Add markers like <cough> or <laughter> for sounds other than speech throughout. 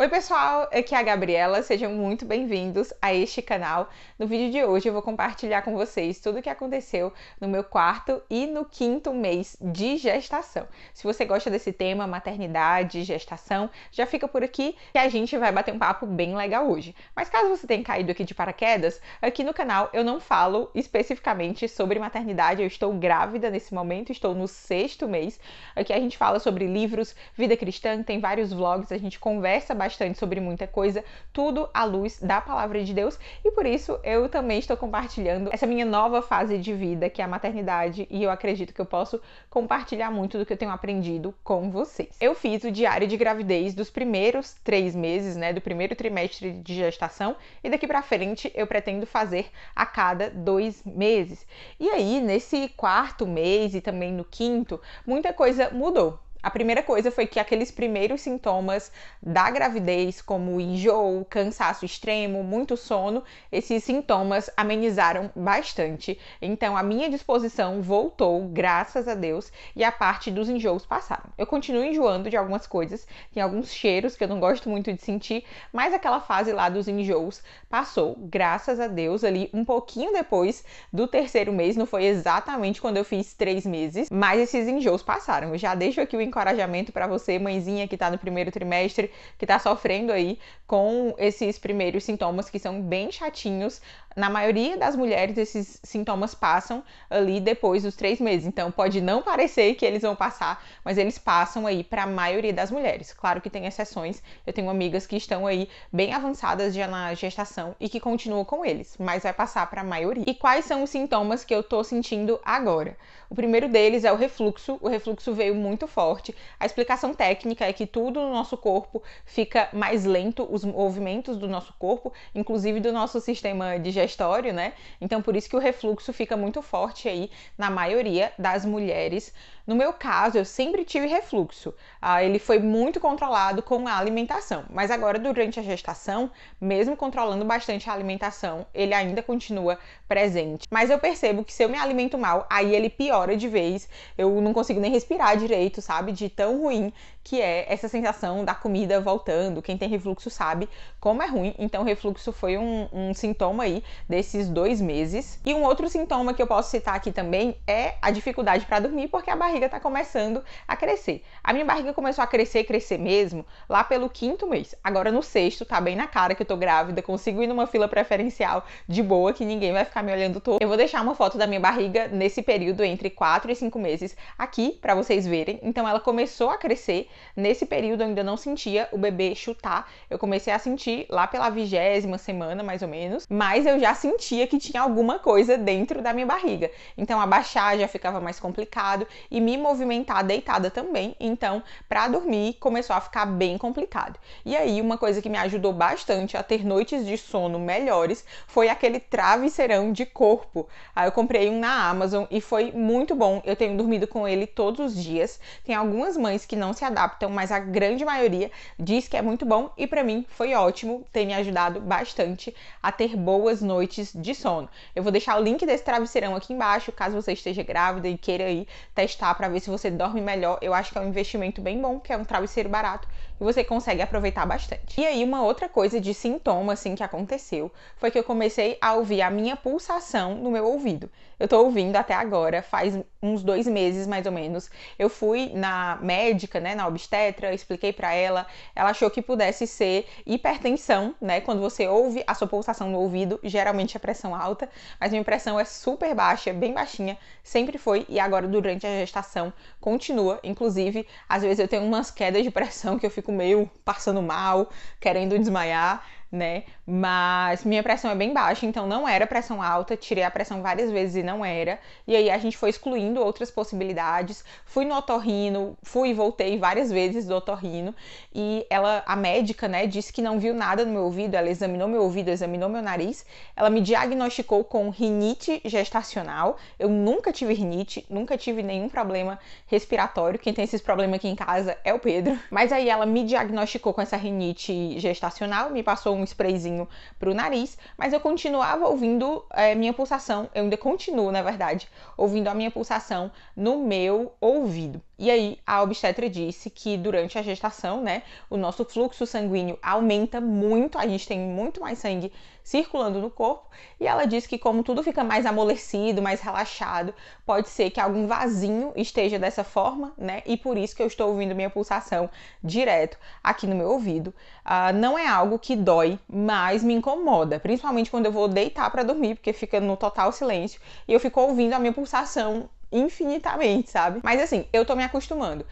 Oi pessoal, aqui é a Gabriela, sejam muito bem-vindos a este canal. No vídeo de hoje eu vou compartilhar com vocês tudo o que aconteceu no meu quarto e no quinto mês de gestação. Se você gosta desse tema, maternidade, gestação, já fica por aqui que a gente vai bater um papo bem legal hoje. Mas caso você tenha caído aqui de paraquedas, aqui no canal eu não falo especificamente sobre maternidade, eu estou grávida nesse momento, estou no sexto mês. Aqui a gente fala sobre livros, vida cristã, tem vários vlogs, a gente conversa bastante bastante sobre muita coisa, tudo à luz da palavra de Deus, e por isso eu também estou compartilhando essa minha nova fase de vida, que é a maternidade, e eu acredito que eu posso compartilhar muito do que eu tenho aprendido com vocês. Eu fiz o diário de gravidez dos primeiros três meses, né, do primeiro trimestre de gestação, e daqui para frente eu pretendo fazer a cada dois meses. E aí, nesse quarto mês e também no quinto, muita coisa mudou. A primeira coisa foi que aqueles primeiros sintomas da gravidez, como enjoo, cansaço extremo, muito sono, esses sintomas amenizaram bastante. Então a minha disposição voltou, graças a Deus, e a parte dos enjoos passaram. Eu continuo enjoando de algumas coisas, tem alguns cheiros que eu não gosto muito de sentir, mas aquela fase lá dos enjoos passou, graças a Deus, ali um pouquinho depois do terceiro mês, não foi exatamente quando eu fiz três meses, mas esses enjoos passaram. Eu já deixo aqui o encorajamento para você, mãezinha que está no primeiro trimestre, que está sofrendo aí com esses primeiros sintomas que são bem chatinhos, na maioria das mulheres, esses sintomas passam ali depois dos três meses. Então, pode não parecer que eles vão passar, mas eles passam aí para a maioria das mulheres. Claro que tem exceções, eu tenho amigas que estão aí bem avançadas já na gestação e que continuam com eles, mas vai passar para a maioria. E quais são os sintomas que eu tô sentindo agora? O primeiro deles é o refluxo. O refluxo veio muito forte. A explicação técnica é que tudo no nosso corpo fica mais lento, os movimentos do nosso corpo, inclusive do nosso sistema digestivo digestório, né? Então por isso que o refluxo fica muito forte aí na maioria das mulheres no meu caso, eu sempre tive refluxo. Ah, ele foi muito controlado com a alimentação, mas agora durante a gestação, mesmo controlando bastante a alimentação, ele ainda continua presente. Mas eu percebo que se eu me alimento mal, aí ele piora de vez. Eu não consigo nem respirar direito, sabe? De tão ruim que é essa sensação da comida voltando. Quem tem refluxo sabe como é ruim. Então, refluxo foi um, um sintoma aí desses dois meses. E um outro sintoma que eu posso citar aqui também é a dificuldade para dormir, porque a barriga barriga está começando a crescer. A minha barriga começou a crescer, crescer mesmo, lá pelo quinto mês. Agora no sexto, tá bem na cara que eu tô grávida, consigo ir numa fila preferencial de boa, que ninguém vai ficar me olhando todo. Eu vou deixar uma foto da minha barriga nesse período entre 4 e 5 meses aqui para vocês verem. Então ela começou a crescer. Nesse período eu ainda não sentia o bebê chutar. Eu comecei a sentir lá pela vigésima semana, mais ou menos, mas eu já sentia que tinha alguma coisa dentro da minha barriga. Então abaixar já ficava mais complicado e me me movimentar deitada também, então para dormir começou a ficar bem complicado. E aí uma coisa que me ajudou bastante a ter noites de sono melhores foi aquele travesseirão de corpo. Aí eu comprei um na Amazon e foi muito bom. Eu tenho dormido com ele todos os dias. Tem algumas mães que não se adaptam, mas a grande maioria diz que é muito bom e para mim foi ótimo, tem me ajudado bastante a ter boas noites de sono. Eu vou deixar o link desse travesseirão aqui embaixo, caso você esteja grávida e queira aí testar testar para ver se você dorme melhor. Eu acho que é um investimento bem bom, que é um travesseiro barato e você consegue aproveitar bastante. E aí, uma outra coisa de sintoma assim que aconteceu foi que eu comecei a ouvir a minha pulsação no meu ouvido. Eu tô ouvindo até agora, faz uns dois meses mais ou menos. Eu fui na médica, né, na obstetra, expliquei para ela, ela achou que pudesse ser hipertensão, né? Quando você ouve a sua pulsação no ouvido, geralmente é pressão alta, mas minha pressão é super baixa, é bem baixinha, sempre foi e agora durante a gestação continua. Inclusive, às vezes eu tenho umas quedas de pressão que eu fico meio passando mal, querendo desmaiar né? Mas minha pressão é bem baixa, então não era pressão alta, tirei a pressão várias vezes e não era. E aí a gente foi excluindo outras possibilidades. Fui no otorrino, fui e voltei várias vezes do otorrino e ela, a médica, né, disse que não viu nada no meu ouvido, ela examinou meu ouvido, examinou meu nariz. Ela me diagnosticou com rinite gestacional. Eu nunca tive rinite, nunca tive nenhum problema respiratório. Quem tem esses problemas aqui em casa é o Pedro. Mas aí ela me diagnosticou com essa rinite gestacional, me passou um um sprayzinho pro nariz, mas eu continuava ouvindo é, minha pulsação, eu ainda continuo, na verdade, ouvindo a minha pulsação no meu ouvido. E aí a obstetra disse que durante a gestação, né, o nosso fluxo sanguíneo aumenta muito, a gente tem muito mais sangue circulando no corpo, e ela disse que como tudo fica mais amolecido, mais relaxado, pode ser que algum vasinho esteja dessa forma, né? E por isso que eu estou ouvindo minha pulsação direto aqui no meu ouvido. Uh, não é algo que dói, mas me incomoda, principalmente quando eu vou deitar para dormir, porque fica no total silêncio e eu fico ouvindo a minha pulsação infinitamente, sabe? Mas assim, eu tô me acostumando.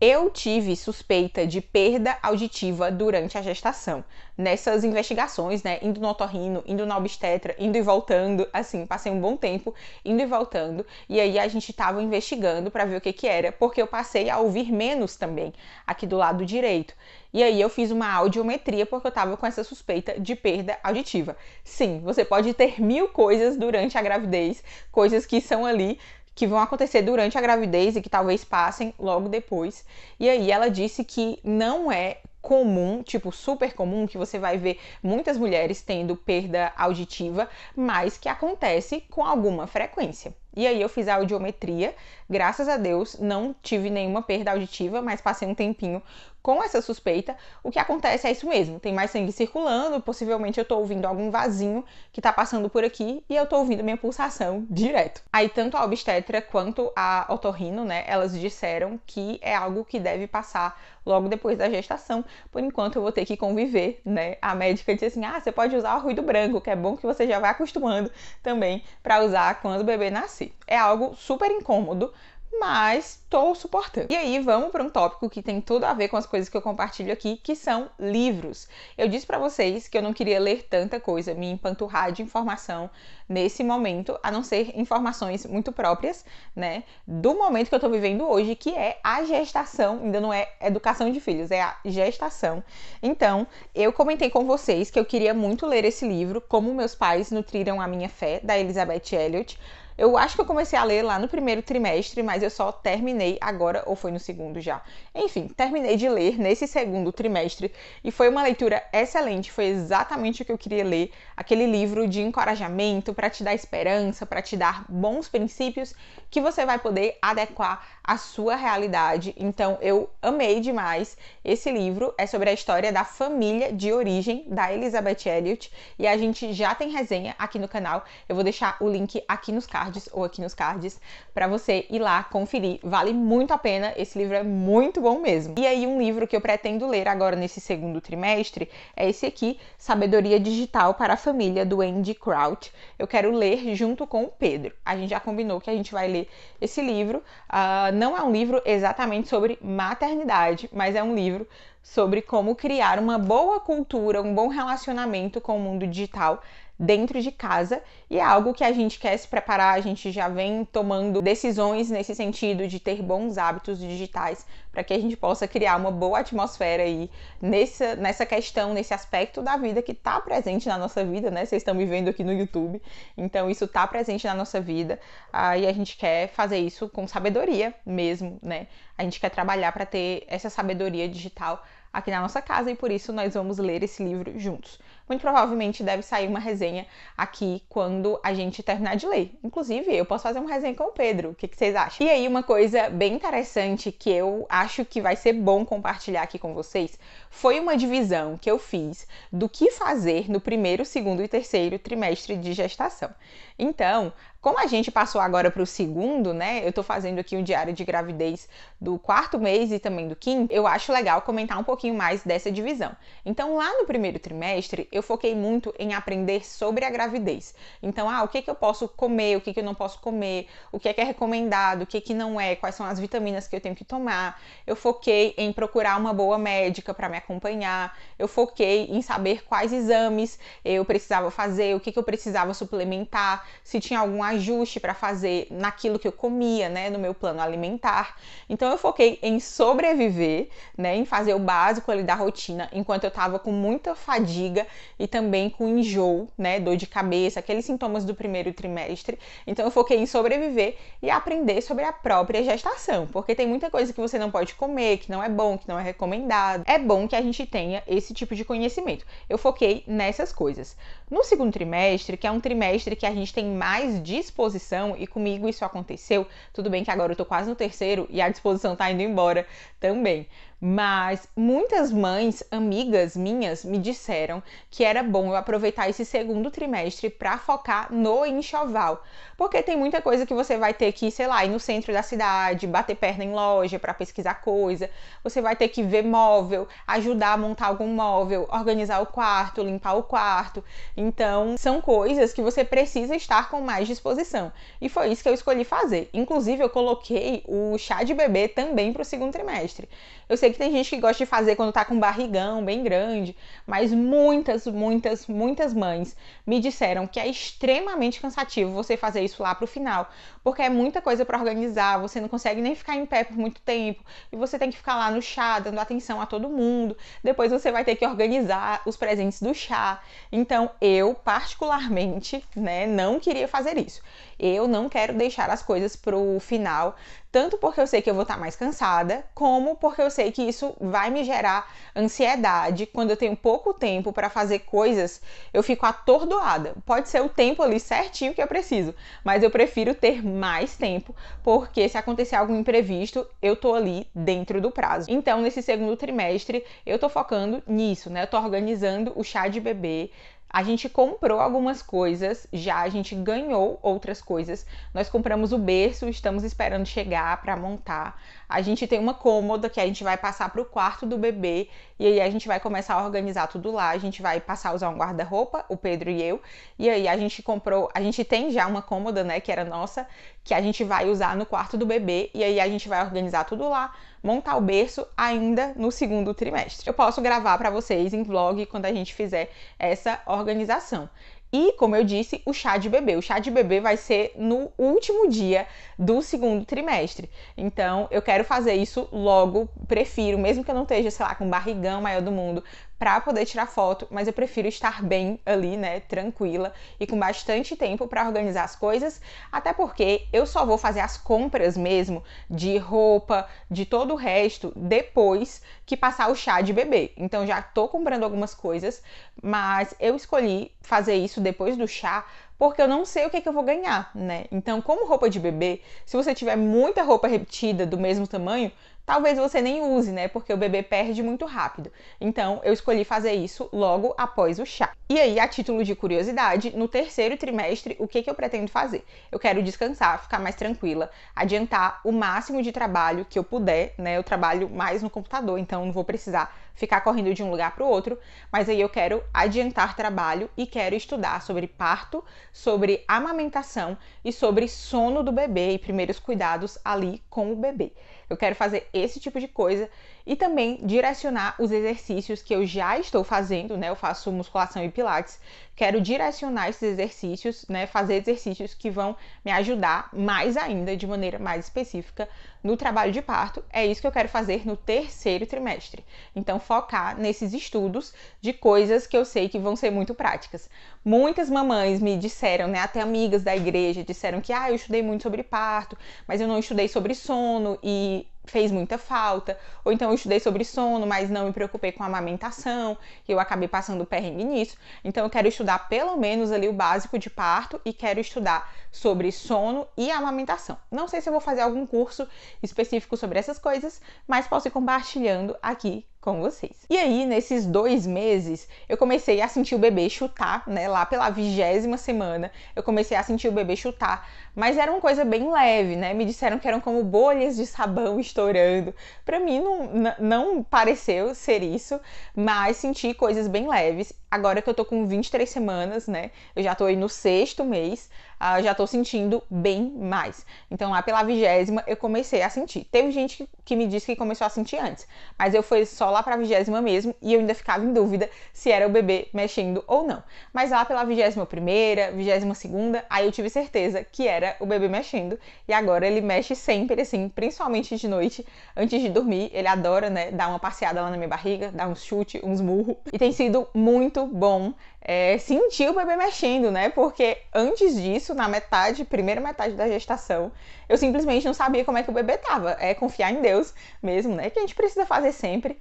Eu tive suspeita de perda auditiva durante a gestação. Nessas investigações, né, indo no otorrino, indo na obstetra, indo e voltando, assim, passei um bom tempo indo e voltando, e aí a gente tava investigando para ver o que que era, porque eu passei a ouvir menos também aqui do lado direito. E aí eu fiz uma audiometria porque eu tava com essa suspeita de perda auditiva. Sim, você pode ter mil coisas durante a gravidez, coisas que são ali que vão acontecer durante a gravidez e que talvez passem logo depois. E aí ela disse que não é comum, tipo super comum, que você vai ver muitas mulheres tendo perda auditiva, mas que acontece com alguma frequência. E aí eu fiz a audiometria, graças a Deus não tive nenhuma perda auditiva, mas passei um tempinho com essa suspeita, o que acontece é isso mesmo: tem mais sangue circulando, possivelmente eu tô ouvindo algum vasinho que tá passando por aqui e eu tô ouvindo minha pulsação direto. Aí, tanto a obstetra quanto a otorrino, né, elas disseram que é algo que deve passar logo depois da gestação. Por enquanto, eu vou ter que conviver, né? A médica disse assim: ah, você pode usar o ruído branco, que é bom que você já vai acostumando também para usar quando o bebê nascer. É algo super incômodo, mas estou suportando. E aí vamos para um tópico que tem tudo a ver com as coisas que eu compartilho aqui, que são livros. Eu disse para vocês que eu não queria ler tanta coisa, me empanturrar de informação nesse momento, a não ser informações muito próprias, né, do momento que eu estou vivendo hoje, que é a gestação, ainda não é educação de filhos, é a gestação. Então, eu comentei com vocês que eu queria muito ler esse livro, Como meus pais nutriram a minha fé, da Elizabeth Elliot eu acho que eu comecei a ler lá no primeiro trimestre, mas eu só terminei agora, ou foi no segundo já. Enfim, terminei de ler nesse segundo trimestre e foi uma leitura excelente, foi exatamente o que eu queria ler. Aquele livro de encorajamento para te dar esperança, para te dar bons princípios que você vai poder adequar à sua realidade. Então, eu amei demais. Esse livro é sobre a história da família de origem da Elizabeth Elliot e a gente já tem resenha aqui no canal. Eu vou deixar o link aqui nos cards cards ou aqui nos cards para você ir lá conferir. Vale muito a pena, esse livro é muito bom mesmo. E aí um livro que eu pretendo ler agora nesse segundo trimestre é esse aqui, Sabedoria Digital para a Família do Andy Crouch. Eu quero ler junto com o Pedro. A gente já combinou que a gente vai ler esse livro. Uh, não é um livro exatamente sobre maternidade, mas é um livro sobre como criar uma boa cultura, um bom relacionamento com o mundo digital dentro de casa e é algo que a gente quer se preparar, a gente já vem tomando decisões nesse sentido de ter bons hábitos digitais para que a gente possa criar uma boa atmosfera aí nessa, nessa questão, nesse aspecto da vida que está presente na nossa vida, né? Vocês estão me vendo aqui no YouTube, então isso está presente na nossa vida e a gente quer fazer isso com sabedoria mesmo, né? A gente quer trabalhar para ter essa sabedoria digital aqui na nossa casa e por isso nós vamos ler esse livro juntos muito provavelmente deve sair uma resenha aqui quando a gente terminar de ler. Inclusive, eu posso fazer uma resenha com o Pedro, o que, que vocês acham? E aí, uma coisa bem interessante que eu acho que vai ser bom compartilhar aqui com vocês foi uma divisão que eu fiz do que fazer no primeiro, segundo e terceiro trimestre de gestação. Então, como a gente passou agora para o segundo, né? Eu tô fazendo aqui um diário de gravidez do quarto mês e também do quinto. Eu acho legal comentar um pouquinho mais dessa divisão. Então, lá no primeiro trimestre, eu foquei muito em aprender sobre a gravidez. Então, ah, o que, que eu posso comer, o que, que eu não posso comer, o que é, que é recomendado, o que, que não é, quais são as vitaminas que eu tenho que tomar. Eu foquei em procurar uma boa médica para me acompanhar, eu foquei em saber quais exames eu precisava fazer, o que, que eu precisava suplementar, se tinha algum ajuste para fazer naquilo que eu comia, né, no meu plano alimentar. Então, eu foquei em sobreviver, né, em fazer o básico ali da rotina, enquanto eu estava com muita fadiga e também com enjoo, né, dor de cabeça, aqueles sintomas do primeiro trimestre. Então eu foquei em sobreviver e aprender sobre a própria gestação, porque tem muita coisa que você não pode comer, que não é bom, que não é recomendado. É bom que a gente tenha esse tipo de conhecimento. Eu foquei nessas coisas. No segundo trimestre, que é um trimestre que a gente tem mais disposição e comigo isso aconteceu, tudo bem que agora eu tô quase no terceiro e a disposição tá indo embora também. Mas muitas mães, amigas minhas, me disseram que era bom eu aproveitar esse segundo trimestre para focar no enxoval, porque tem muita coisa que você vai ter que, sei lá, ir no centro da cidade, bater perna em loja para pesquisar coisa, você vai ter que ver móvel, ajudar a montar algum móvel, organizar o quarto, limpar o quarto. Então, são coisas que você precisa estar com mais disposição. E foi isso que eu escolhi fazer. Inclusive, eu coloquei o chá de bebê também para o segundo trimestre. Eu sei que tem gente que gosta de fazer quando tá com barrigão bem grande, mas muitas, muitas, muitas mães me disseram que é extremamente cansativo você fazer isso lá pro final, porque é muita coisa para organizar, você não consegue nem ficar em pé por muito tempo, e você tem que ficar lá no chá, dando atenção a todo mundo. Depois você vai ter que organizar os presentes do chá. Então, eu particularmente, né, não queria fazer isso. Eu não quero deixar as coisas pro final, tanto porque eu sei que eu vou estar tá mais cansada, como porque eu sei que isso vai me gerar ansiedade. Quando eu tenho pouco tempo para fazer coisas, eu fico atordoada. Pode ser o tempo ali certinho que eu preciso, mas eu prefiro ter mais tempo, porque se acontecer algum imprevisto, eu tô ali dentro do prazo. Então, nesse segundo trimestre, eu tô focando nisso, né? Eu tô organizando o chá de bebê a gente comprou algumas coisas, já a gente ganhou outras coisas. Nós compramos o berço, estamos esperando chegar para montar. A gente tem uma cômoda que a gente vai passar para o quarto do bebê e aí a gente vai começar a organizar tudo lá. A gente vai passar a usar um guarda-roupa, o Pedro e eu. E aí a gente comprou, a gente tem já uma cômoda, né, que era nossa, que a gente vai usar no quarto do bebê e aí a gente vai organizar tudo lá montar o berço ainda no segundo trimestre. Eu posso gravar para vocês em vlog quando a gente fizer essa organização. E, como eu disse, o chá de bebê. O chá de bebê vai ser no último dia do segundo trimestre. Então, eu quero fazer isso logo, prefiro, mesmo que eu não esteja, sei lá, com barrigão maior do mundo, para poder tirar foto, mas eu prefiro estar bem ali, né, tranquila e com bastante tempo para organizar as coisas, até porque eu só vou fazer as compras mesmo de roupa, de todo o resto depois que passar o chá de bebê. Então já tô comprando algumas coisas, mas eu escolhi fazer isso depois do chá porque eu não sei o que, é que eu vou ganhar, né? Então, como roupa de bebê, se você tiver muita roupa repetida do mesmo tamanho, talvez você nem use, né? Porque o bebê perde muito rápido. Então, eu escolhi fazer isso logo após o chá. E aí, a título de curiosidade, no terceiro trimestre, o que, que eu pretendo fazer? Eu quero descansar, ficar mais tranquila, adiantar o máximo de trabalho que eu puder, né? Eu trabalho mais no computador, então não vou precisar ficar correndo de um lugar para o outro, mas aí eu quero adiantar trabalho e quero estudar sobre parto, sobre amamentação e sobre sono do bebê e primeiros cuidados ali com o bebê. Eu quero fazer esse tipo de coisa e também direcionar os exercícios que eu já estou fazendo, né? Eu faço musculação e pilates. Quero direcionar esses exercícios, né? Fazer exercícios que vão me ajudar mais ainda, de maneira mais específica, no trabalho de parto. É isso que eu quero fazer no terceiro trimestre. Então, focar nesses estudos de coisas que eu sei que vão ser muito práticas. Muitas mamães me disseram, né? Até amigas da igreja disseram que, ah, eu estudei muito sobre parto, mas eu não estudei sobre sono e fez muita falta, ou então eu estudei sobre sono, mas não me preocupei com a amamentação, e eu acabei passando perrengue nisso. Então eu quero estudar pelo menos ali o básico de parto e quero estudar sobre sono e amamentação. Não sei se eu vou fazer algum curso específico sobre essas coisas, mas posso ir compartilhando aqui com vocês. E aí, nesses dois meses, eu comecei a sentir o bebê chutar, né? Lá pela vigésima semana, eu comecei a sentir o bebê chutar, mas era uma coisa bem leve, né? Me disseram que eram como bolhas de sabão estourando. Para mim, não, não pareceu ser isso, mas senti coisas bem leves. Agora que eu tô com 23 semanas, né? Eu já tô aí no sexto mês, ah, já tô sentindo bem mais. Então, lá pela vigésima, eu comecei a sentir. Teve gente que, que me disse que começou a sentir antes, mas eu fui só lá pra vigésima mesmo e eu ainda ficava em dúvida se era o bebê mexendo ou não. Mas lá pela vigésima primeira, vigésima segunda, aí eu tive certeza que era o bebê mexendo e agora ele mexe sempre, assim, principalmente de noite, antes de dormir. Ele adora, né, dar uma passeada lá na minha barriga, dar uns chute, uns murros. E tem sido muito bom é, sentir o bebê mexendo, né, porque antes disso, isso na metade, primeira metade da gestação. Eu simplesmente não sabia como é que o bebê tava. É confiar em Deus mesmo, né? Que a gente precisa fazer sempre.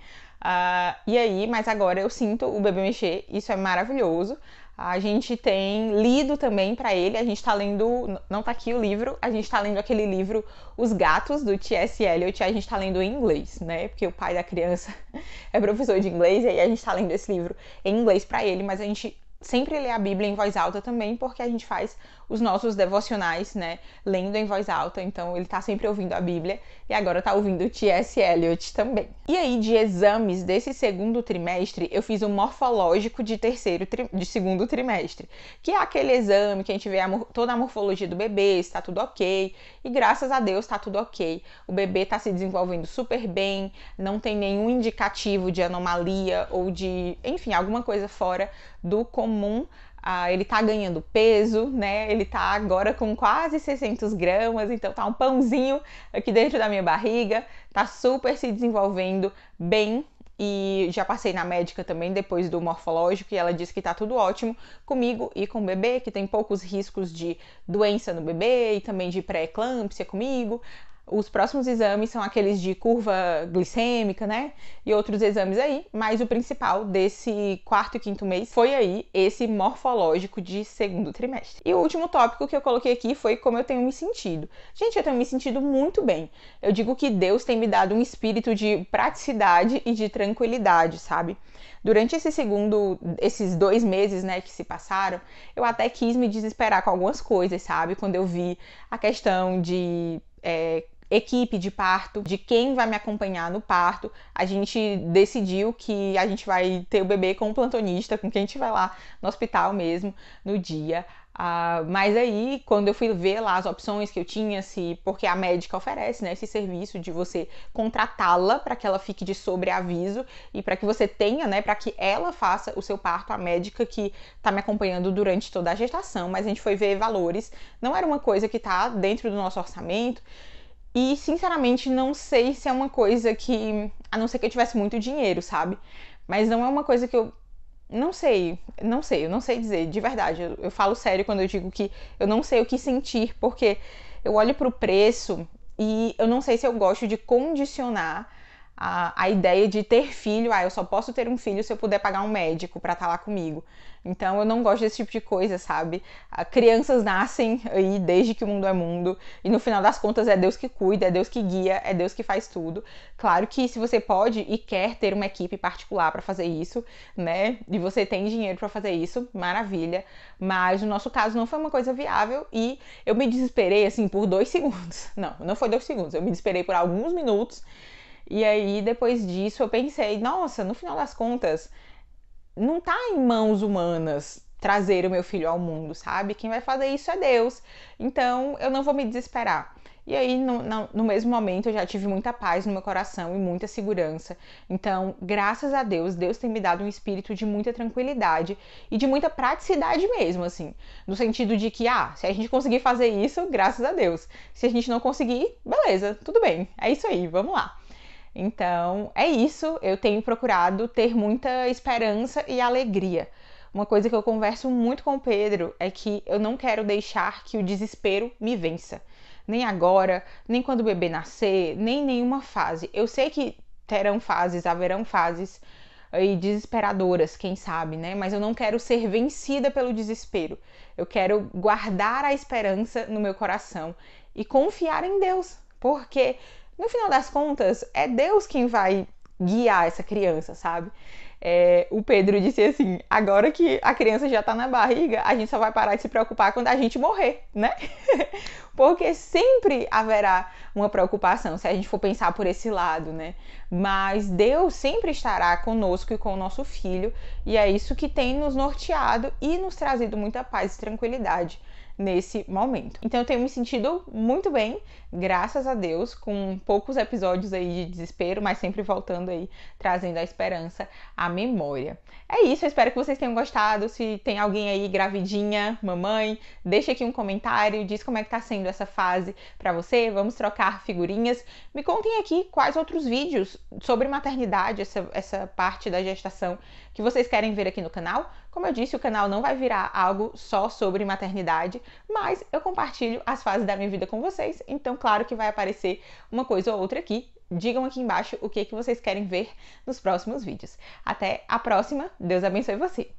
Uh, e aí, mas agora eu sinto o bebê mexer, isso é maravilhoso. A gente tem lido também para ele, a gente está lendo, não tá aqui o livro, a gente está lendo aquele livro Os Gatos do T.S. Eliot, a gente está lendo em inglês, né? Porque o pai da criança <laughs> é professor de inglês e aí a gente está lendo esse livro em inglês para ele, mas a gente sempre ler a Bíblia em voz alta também, porque a gente faz os nossos devocionais, né, lendo em voz alta, então ele tá sempre ouvindo a Bíblia e agora tá ouvindo o T.S. Eliot também. E aí de exames desse segundo trimestre, eu fiz o um morfológico de terceiro de segundo trimestre, que é aquele exame que a gente vê a toda a morfologia do bebê, está tudo OK, e graças a Deus tá tudo OK. O bebê tá se desenvolvendo super bem, não tem nenhum indicativo de anomalia ou de, enfim, alguma coisa fora do comum. Ah, ele tá ganhando peso, né? Ele tá agora com quase 600 gramas, então tá um pãozinho aqui dentro da minha barriga, tá super se desenvolvendo bem. E já passei na médica também depois do morfológico e ela disse que tá tudo ótimo comigo e com o bebê, que tem poucos riscos de doença no bebê e também de pré-eclâmpsia comigo. Os próximos exames são aqueles de curva glicêmica, né? E outros exames aí, mas o principal desse quarto e quinto mês foi aí esse morfológico de segundo trimestre. E o último tópico que eu coloquei aqui foi como eu tenho me sentido. Gente, eu tenho me sentido muito bem. Eu digo que Deus tem me dado um espírito de praticidade e de tranquilidade, sabe? Durante esse segundo, esses dois meses, né, que se passaram, eu até quis me desesperar com algumas coisas, sabe? Quando eu vi a questão de é, equipe de parto, de quem vai me acompanhar no parto. A gente decidiu que a gente vai ter o bebê com o plantonista, com quem a gente vai lá no hospital mesmo no dia. Uh, mas aí, quando eu fui ver lá as opções que eu tinha, se porque a médica oferece né, esse serviço de você contratá-la para que ela fique de sobreaviso e para que você tenha, né, para que ela faça o seu parto, a médica que está me acompanhando durante toda a gestação. Mas a gente foi ver valores, não era uma coisa que está dentro do nosso orçamento, e, sinceramente, não sei se é uma coisa que. A não ser que eu tivesse muito dinheiro, sabe? Mas não é uma coisa que eu. Não sei, não sei, eu não sei dizer, de verdade. Eu, eu falo sério quando eu digo que eu não sei o que sentir, porque eu olho pro preço e eu não sei se eu gosto de condicionar a, a ideia de ter filho, ah, eu só posso ter um filho se eu puder pagar um médico para estar tá lá comigo. Então eu não gosto desse tipo de coisa, sabe? crianças nascem aí desde que o mundo é mundo e no final das contas é Deus que cuida, é Deus que guia, é Deus que faz tudo. Claro que se você pode e quer ter uma equipe particular para fazer isso, né? E você tem dinheiro para fazer isso, maravilha. Mas no nosso caso não foi uma coisa viável e eu me desesperei assim por dois segundos. <laughs> Não, não foi dois segundos, eu me desesperei por alguns minutos e aí, depois disso, eu pensei, nossa, no final das contas, não tá em mãos humanas trazer o meu filho ao mundo, sabe? Quem vai fazer isso é Deus. Então, eu não vou me desesperar. E aí, no, no, mesmo momento, eu já tive muita paz no meu coração e muita segurança. Então, graças a Deus, Deus tem me dado um espírito de muita tranquilidade e de muita praticidade mesmo, assim. No sentido de que, ah, se a gente conseguir fazer isso, graças a Deus. Se a gente não conseguir, beleza, tudo bem. É isso aí, vamos lá. Então, é isso. Eu tenho procurado ter muita esperança e alegria. Uma coisa que eu converso muito com o Pedro é que eu não quero deixar que o desespero me vença. Nem agora, nem quando o bebê nascer, nem nenhuma fase. Eu sei que terão fases, haverão fases aí desesperadoras, quem sabe, né? Mas eu não quero ser vencida pelo desespero. Eu quero guardar a esperança no meu coração e confiar em Deus, porque no final das contas, é Deus quem vai guiar essa criança, sabe? É, o Pedro disse assim: agora que a criança já tá na barriga, a gente só vai parar de se preocupar quando a gente morrer, né? <laughs> Porque sempre haverá uma preocupação se a gente for pensar por esse lado, né? Mas Deus sempre estará conosco e com o nosso filho, e é isso que tem nos norteado e nos trazido muita paz e tranquilidade nesse momento. Então eu tenho me sentido muito bem graças a Deus, com poucos episódios aí de desespero, mas sempre voltando aí, trazendo a esperança à memória. É isso, eu espero que vocês tenham gostado. Se tem alguém aí gravidinha, mamãe, deixa aqui um comentário, diz como é que tá sendo essa fase para você. Vamos trocar figurinhas. Me contem aqui quais outros vídeos sobre maternidade, essa, essa parte da gestação que vocês querem ver aqui no canal. Como eu disse, o canal não vai virar algo só sobre maternidade, mas eu compartilho as fases da minha vida com vocês, então claro que vai aparecer uma coisa ou outra aqui. Digam aqui embaixo o que, que vocês querem ver nos próximos vídeos. Até a próxima, Deus abençoe você!